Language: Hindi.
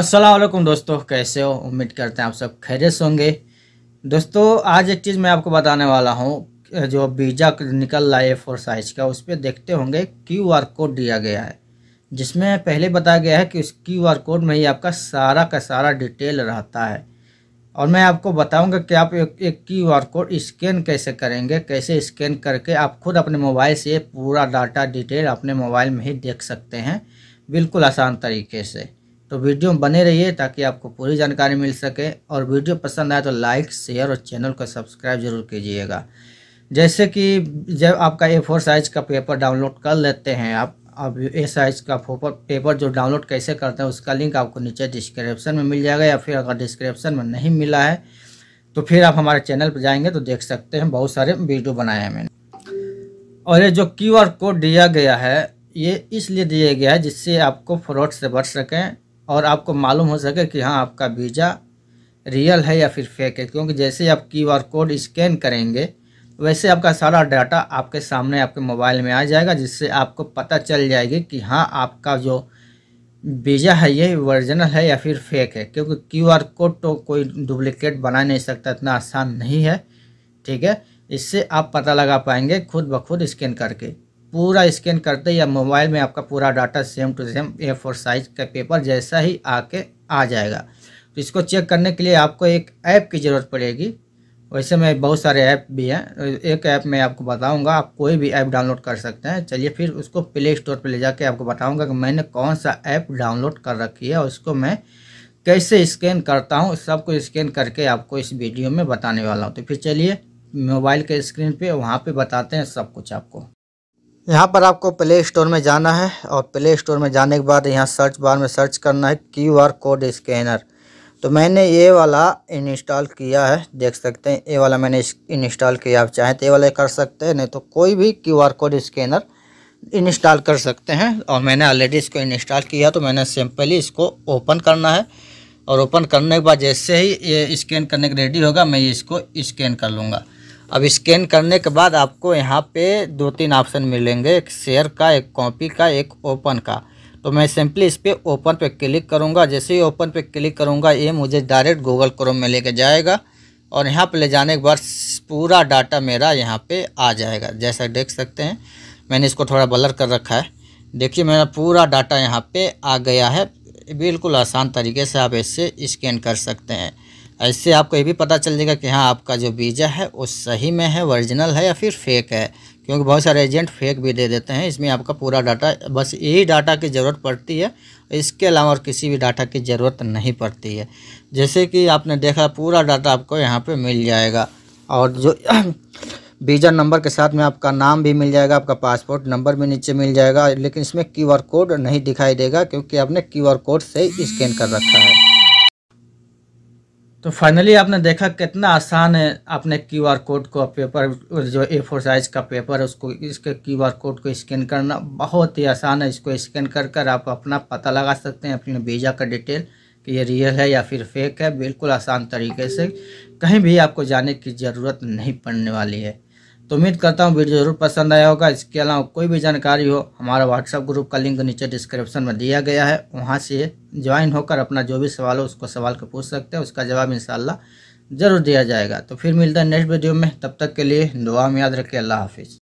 असलम दोस्तों कैसे हो उम्मीद करते हैं आप सब खैरियत होंगे दोस्तों आज एक चीज़ मैं आपको बताने वाला हूँ जो वीज़ा निकल रहा है फोर साइज़ का उस पर देखते होंगे क्यू आर कोड दिया गया है जिसमें पहले बताया गया है कि उस क्यू आर कोड में ही आपका सारा का सारा डिटेल रहता है और मैं आपको बताऊंगा कि आप एक, एक क्यू आर कोड स्कैन कैसे करेंगे कैसे स्कैन करके आप खुद अपने मोबाइल से पूरा डाटा डिटेल अपने मोबाइल में ही देख सकते हैं बिल्कुल आसान तरीके से तो वीडियो में बने रहिए ताकि आपको पूरी जानकारी मिल सके और वीडियो पसंद आए तो लाइक शेयर और चैनल को सब्सक्राइब जरूर कीजिएगा जैसे कि जब आपका ए फोर साइज का पेपर डाउनलोड कर लेते हैं आप अब ए साइज का फोपर पेपर जो डाउनलोड कैसे करते हैं उसका लिंक आपको नीचे डिस्क्रिप्शन में मिल जाएगा या फिर अगर डिस्क्रिप्शन में नहीं मिला है तो फिर आप हमारे चैनल पर जाएंगे तो देख सकते हैं बहुत सारे वीडियो बनाए हैं मैंने और ये जो क्यू आर कोड दिया गया है ये इसलिए दिया गया है जिससे आपको फ्रॉड से बच सकें और आपको मालूम हो सके कि हाँ आपका वीज़ा रियल है या फिर फेक है क्योंकि जैसे आप क्यू आर कोड स्कैन करेंगे वैसे आपका सारा डाटा आपके सामने आपके मोबाइल में आ जाएगा जिससे आपको पता चल जाएगी कि हाँ आपका जो वीज़ा है ये ओरिजिनल है या फिर फेक है क्योंकि क्यू आर कोड तो कोई डुप्लिकेट बना नहीं सकता इतना आसान नहीं है ठीक है इससे आप पता लगा पाएंगे खुद ब खुद स्कैन करके पूरा स्कैन करते या मोबाइल में आपका पूरा data same to same A four size का पेपर जैसा ही आके आ जाएगा तो इसको चेक करने के लिए आपको एक ऐप की ज़रूरत पड़ेगी वैसे में बहुत सारे ऐप भी हैं एक ऐप मैं आपको बताऊंगा आप कोई भी ऐप डाउनलोड कर सकते हैं चलिए फिर उसको प्ले स्टोर पर ले जाके आपको बताऊंगा कि मैंने कौन सा ऐप डाउनलोड कर रखी है और उसको मैं कैसे स्कैन करता हूँ सबको स्कैन करके आपको इस वीडियो में बताने वाला हूँ तो फिर चलिए मोबाइल के स्क्रीन पे वहाँ पर बताते हैं सब कुछ आपको यहाँ पर आपको प्ले स्टोर में जाना है और प्ले स्टोर में जाने के बाद यहाँ सर्च बार में सर्च करना है क्यू आर कोड स्कैनर तो मैंने ये वाला इंस्टॉल किया है देख सकते हैं ये वाला मैंने इंस्टॉल किया आप चाहें तो ये वाला कर सकते हैं नहीं तो कोई भी Q R code scanner install कर सकते हैं और मैंने ऑलरेडी इसको इंस्टॉल किया तो मैंने सिंपली इसको ओपन करना है और ओपन करने के बाद जैसे ही ये स्कैन करने के रेडी होगा मैं इसको स्कैन कर लूँगा अब स्कैन करने के बाद आपको यहाँ पे दो तीन ऑप्शन मिलेंगे एक शेयर का एक कॉपी का एक ओपन का तो मैं सिंपली इस पर ओपन पे क्लिक करूँगा जैसे ही ओपन पे क्लिक करूँगा ये मुझे डायरेक्ट गूगल क्रोम में लेके जाएगा और यहाँ पे ले जाने के बाद पूरा डाटा मेरा यहाँ पे आ जाएगा जैसा देख सकते हैं मैंने इसको थोड़ा बलर कर रखा है देखिए मेरा पूरा डाटा यहाँ पर आ गया है बिल्कुल आसान तरीके से आप इससे स्कैन कर सकते हैं ऐसे आपको ये भी पता चल जाएगा कि हाँ आपका जो वीज़ा है वो सही में है ओरिजिनल है या फिर फेक है क्योंकि बहुत सारे एजेंट फेक भी दे देते हैं इसमें आपका पूरा डाटा बस यही डाटा की ज़रूरत पड़ती है इसके अलावा और किसी भी डाटा की ज़रूरत नहीं पड़ती है जैसे कि आपने देखा पूरा डाटा आपको यहाँ पर मिल जाएगा और जो वीज़ा नंबर के साथ में आपका नाम भी मिल जाएगा आपका पासपोर्ट नंबर भी नीचे मिल जाएगा लेकिन इसमें आर कोड नहीं दिखाई देगा क्योंकि आपने आर कोड से स्कैन कर रखा है तो फाइनली आपने देखा कितना आसान है आपने क्यू आर कोड को पेपर जो ए फोर साइज का पेपर है उसको इसके क्यू आर कोड को स्कैन करना बहुत ही आसान है इसको स्कैन कर कर आप अपना पता लगा सकते हैं अपने वीज़ा का डिटेल कि ये रियल है या फिर फेक है बिल्कुल आसान तरीके से कहीं भी आपको जाने की ज़रूरत नहीं पड़ने वाली है तो उम्मीद करता हूँ वीडियो जरूर पसंद आया होगा इसके अलावा कोई भी जानकारी हो हमारा व्हाट्सअप ग्रुप का लिंक नीचे डिस्क्रिप्शन में दिया गया है वहाँ से ज्वाइन होकर अपना जो भी सवाल हो उसको सवाल को पूछ सकते हैं उसका जवाब इंशाल्लाह ज़रूर दिया जाएगा तो फिर मिलता है नेक्स्ट वीडियो में तब तक के लिए दुआ में याद रखें अल्लाह हाफिज़